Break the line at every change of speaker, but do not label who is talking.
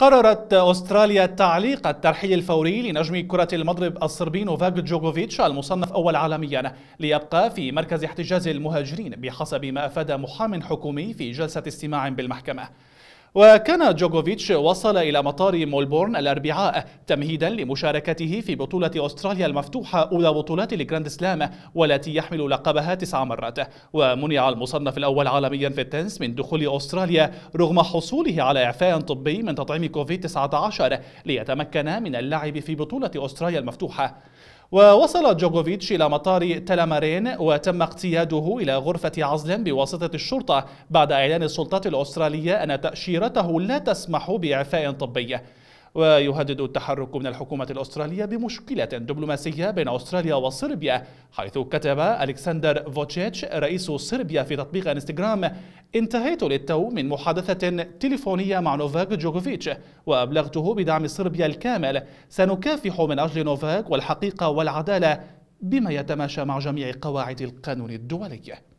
قررت أستراليا تعليق الترحيل الفوري لنجم كرة المضرب الصربي نوفاك جوكوفيتش المصنف أول عالميا ليبقى في مركز احتجاز المهاجرين بحسب ما أفاد محام حكومي في جلسة استماع بالمحكمة وكان جوكوفيتش وصل إلى مطار مولبورن الأربعاء تمهيدا لمشاركته في بطولة أستراليا المفتوحة أولى بطولات الجراند سلام والتي يحمل لقبها تسع مرات ومنع المصنف الأول عالميا في التنس من دخول أستراليا رغم حصوله على إعفاء طبي من تطعيم كوفيد 19 ليتمكن من اللعب في بطولة أستراليا المفتوحة ووصل جوكوفيتش إلى مطار تلامارين وتم اقتياده إلى غرفة عزل بواسطة الشرطة بعد إعلان السلطات الأسترالية أن تأشيرته لا تسمح بإعفاء طبي ويهدد التحرك من الحكومة الأسترالية بمشكلة دبلوماسية بين أستراليا وصربيا حيث كتب ألكسندر فوتشيتش رئيس صربيا في تطبيق انستغرام انتهيت للتو من محادثة تليفونية مع نوفاك جوكوفيتش وأبلغته بدعم صربيا الكامل سنكافح من أجل نوفاك والحقيقة والعدالة بما يتماشى مع جميع قواعد القانون الدولي